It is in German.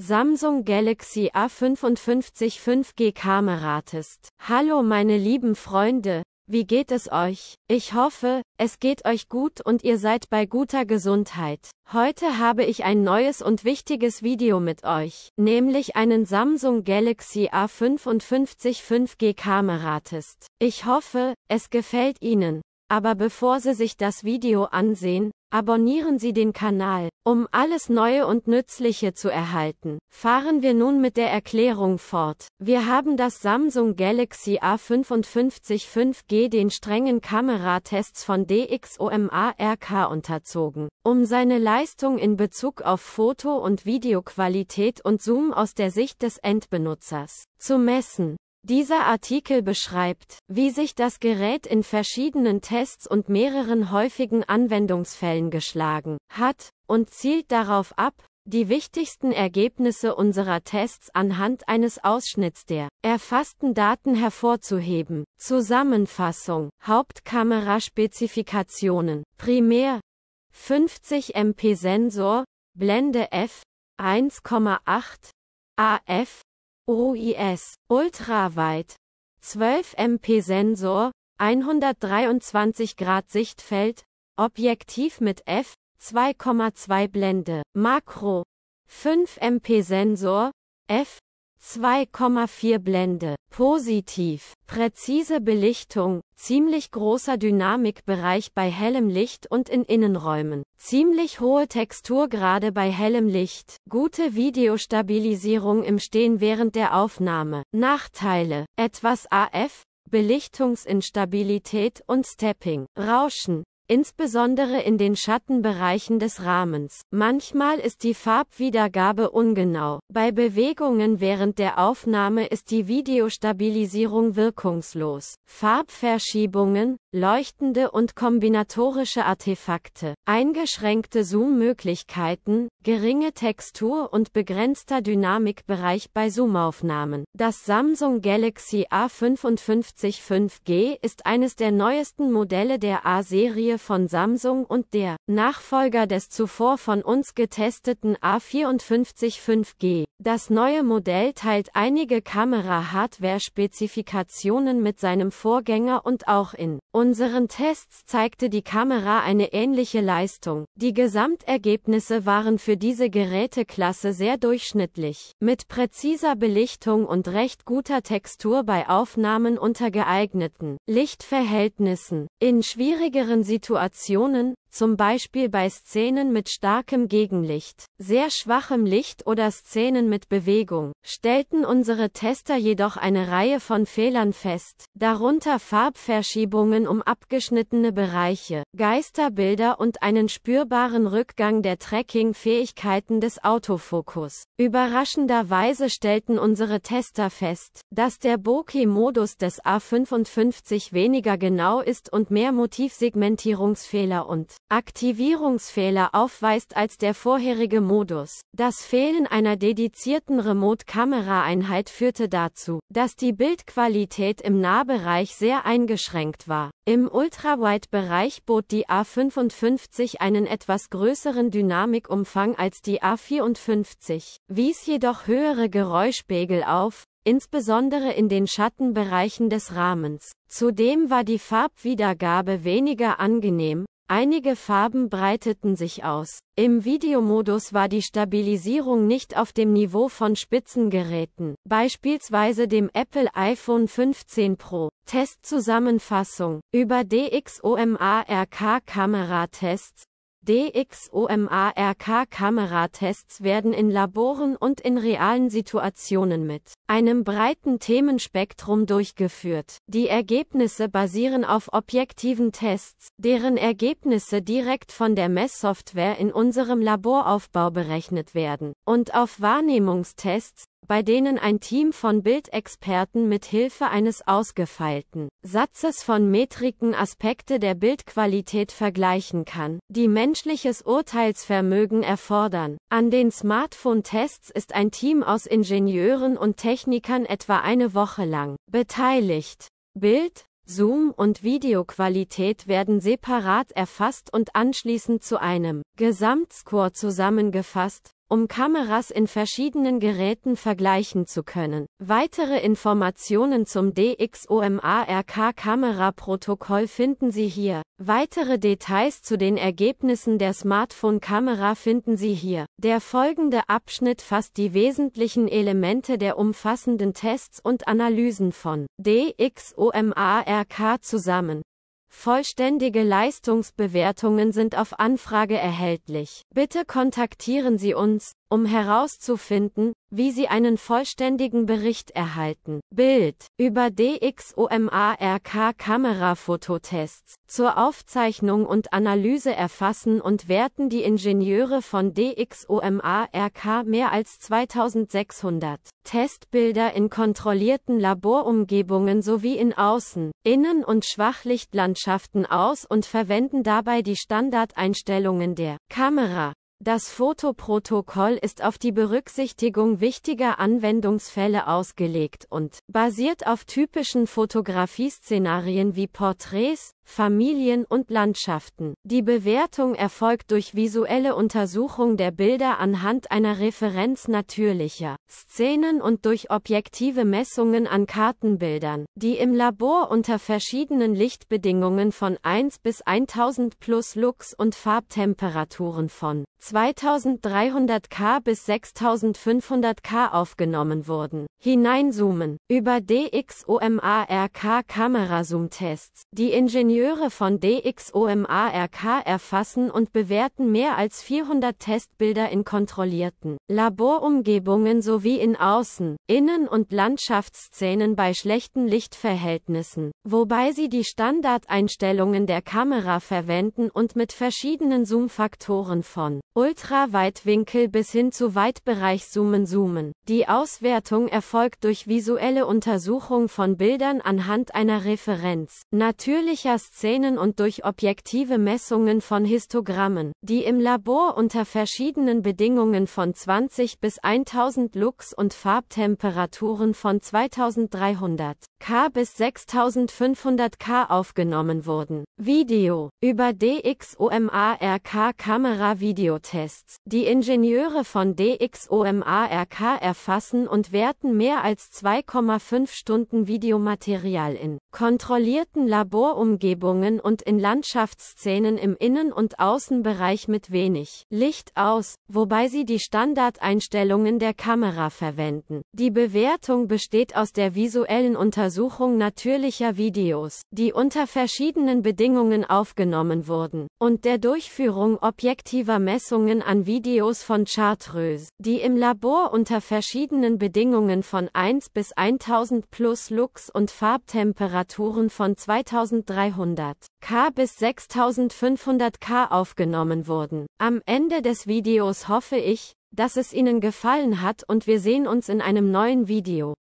Samsung Galaxy A55 5G Kameratest. Hallo meine lieben Freunde, wie geht es euch? Ich hoffe, es geht euch gut und ihr seid bei guter Gesundheit. Heute habe ich ein neues und wichtiges Video mit euch, nämlich einen Samsung Galaxy A55 5G Kameratest. Ich hoffe, es gefällt Ihnen. Aber bevor Sie sich das Video ansehen, Abonnieren Sie den Kanal, um alles Neue und Nützliche zu erhalten. Fahren wir nun mit der Erklärung fort. Wir haben das Samsung Galaxy A55 5G den strengen Kameratests von DxOMARK unterzogen, um seine Leistung in Bezug auf Foto- und Videoqualität und Zoom aus der Sicht des Endbenutzers zu messen. Dieser Artikel beschreibt, wie sich das Gerät in verschiedenen Tests und mehreren häufigen Anwendungsfällen geschlagen hat und zielt darauf ab, die wichtigsten Ergebnisse unserer Tests anhand eines Ausschnitts der erfassten Daten hervorzuheben. Zusammenfassung Hauptkameraspezifikationen Primär 50 MP Sensor Blende f 1,8 AF OIS, ultraweit, 12 MP Sensor, 123 Grad Sichtfeld, Objektiv mit F, 2,2 Blende, Makro, 5 MP Sensor, F, 2,4 Blende, Positiv. Präzise Belichtung, ziemlich großer Dynamikbereich bei hellem Licht und in Innenräumen. Ziemlich hohe Texturgrade bei hellem Licht. Gute Videostabilisierung im Stehen während der Aufnahme. Nachteile. Etwas AF, Belichtungsinstabilität und Stepping. Rauschen insbesondere in den Schattenbereichen des Rahmens. Manchmal ist die Farbwiedergabe ungenau. Bei Bewegungen während der Aufnahme ist die Videostabilisierung wirkungslos. Farbverschiebungen, leuchtende und kombinatorische Artefakte, eingeschränkte Zoom-Möglichkeiten, geringe Textur und begrenzter Dynamikbereich bei Zoomaufnahmen. Das Samsung Galaxy A55 5G ist eines der neuesten Modelle der A-Serie von Samsung und der Nachfolger des zuvor von uns getesteten A54 5G. Das neue Modell teilt einige Kamera-Hardware-Spezifikationen mit seinem Vorgänger und auch in unseren Tests zeigte die Kamera eine ähnliche Leistung. Die Gesamtergebnisse waren für diese Geräteklasse sehr durchschnittlich. Mit präziser Belichtung und recht guter Textur bei Aufnahmen unter geeigneten Lichtverhältnissen. In schwierigeren Situationen Situationen, zum Beispiel bei Szenen mit starkem Gegenlicht, sehr schwachem Licht oder Szenen mit Bewegung, stellten unsere Tester jedoch eine Reihe von Fehlern fest, darunter Farbverschiebungen um abgeschnittene Bereiche, Geisterbilder und einen spürbaren Rückgang der Tracking-Fähigkeiten des Autofokus. Überraschenderweise stellten unsere Tester fest, dass der Bokeh-Modus des A55 weniger genau ist und mehr Motivsegmentierungsfehler und Aktivierungsfehler aufweist als der vorherige Modus. Das Fehlen einer dedizierten remote kameraeinheit führte dazu, dass die Bildqualität im Nahbereich sehr eingeschränkt war. Im Ultrawide-Bereich bot die A55 einen etwas größeren Dynamikumfang als die A54, wies jedoch höhere Geräuschpegel auf, insbesondere in den Schattenbereichen des Rahmens. Zudem war die Farbwiedergabe weniger angenehm, Einige Farben breiteten sich aus. Im Videomodus war die Stabilisierung nicht auf dem Niveau von Spitzengeräten, beispielsweise dem Apple iPhone 15 Pro. Testzusammenfassung über DXOMARK-Kameratests DXOMARK-Kameratests werden in Laboren und in realen Situationen mit einem breiten Themenspektrum durchgeführt. Die Ergebnisse basieren auf objektiven Tests, deren Ergebnisse direkt von der Messsoftware in unserem Laboraufbau berechnet werden, und auf Wahrnehmungstests, bei denen ein Team von Bildexperten mit Hilfe eines ausgefeilten Satzes von Metriken Aspekte der Bildqualität vergleichen kann, die menschliches Urteilsvermögen erfordern. An den Smartphone-Tests ist ein Team aus Ingenieuren und Technikern etwa eine Woche lang beteiligt. Bild, Zoom- und Videoqualität werden separat erfasst und anschließend zu einem Gesamtscore zusammengefasst, um Kameras in verschiedenen Geräten vergleichen zu können. Weitere Informationen zum DXOMARK-Kameraprotokoll finden Sie hier. Weitere Details zu den Ergebnissen der Smartphone-Kamera finden Sie hier. Der folgende Abschnitt fasst die wesentlichen Elemente der umfassenden Tests und Analysen von DXOMARK zusammen. Vollständige Leistungsbewertungen sind auf Anfrage erhältlich. Bitte kontaktieren Sie uns, um herauszufinden, wie sie einen vollständigen Bericht erhalten. Bild über DXOMARK-Kamerafototests zur Aufzeichnung und Analyse erfassen und werten die Ingenieure von DXOMARK mehr als 2600 Testbilder in kontrollierten Laborumgebungen sowie in Außen-, Innen- und Schwachlichtlandschaften aus und verwenden dabei die Standardeinstellungen der Kamera das Fotoprotokoll ist auf die Berücksichtigung wichtiger Anwendungsfälle ausgelegt und basiert auf typischen Fotografieszenarien wie Porträts, Familien und Landschaften. Die Bewertung erfolgt durch visuelle Untersuchung der Bilder anhand einer Referenz natürlicher Szenen und durch objektive Messungen an Kartenbildern, die im Labor unter verschiedenen Lichtbedingungen von 1 bis 1000 plus Lux und Farbtemperaturen von 2300 K bis 6500 K aufgenommen wurden. Hineinzoomen über DXOMARK Kamerazoom-Tests. Die Ingenieure Ingenieure von DXOMARK erfassen und bewerten mehr als 400 Testbilder in kontrollierten Laborumgebungen sowie in Außen-, Innen- und Landschaftsszenen bei schlechten Lichtverhältnissen, wobei sie die Standardeinstellungen der Kamera verwenden und mit verschiedenen Zoomfaktoren von Ultraweitwinkel bis hin zu Weitbereichzoomen zoomen. Die Auswertung erfolgt durch visuelle Untersuchung von Bildern anhand einer Referenz natürlicher Szenen und durch objektive Messungen von Histogrammen, die im Labor unter verschiedenen Bedingungen von 20 bis 1000 Lux und Farbtemperaturen von 2300 K bis 6500K aufgenommen wurden. Video über DXOMARK-Kamera-Videotests. Die Ingenieure von DXOMARK erfassen und werten mehr als 2,5 Stunden Videomaterial in kontrollierten Laborumgebungen und in Landschaftsszenen im Innen- und Außenbereich mit wenig Licht aus, wobei sie die Standardeinstellungen der Kamera verwenden. Die Bewertung besteht aus der visuellen Untersuchung Untersuchung natürlicher Videos, die unter verschiedenen Bedingungen aufgenommen wurden, und der Durchführung objektiver Messungen an Videos von Chartreuse, die im Labor unter verschiedenen Bedingungen von 1 bis 1000 plus Lux und Farbtemperaturen von 2300 K bis 6500 K aufgenommen wurden. Am Ende des Videos hoffe ich, dass es Ihnen gefallen hat und wir sehen uns in einem neuen Video.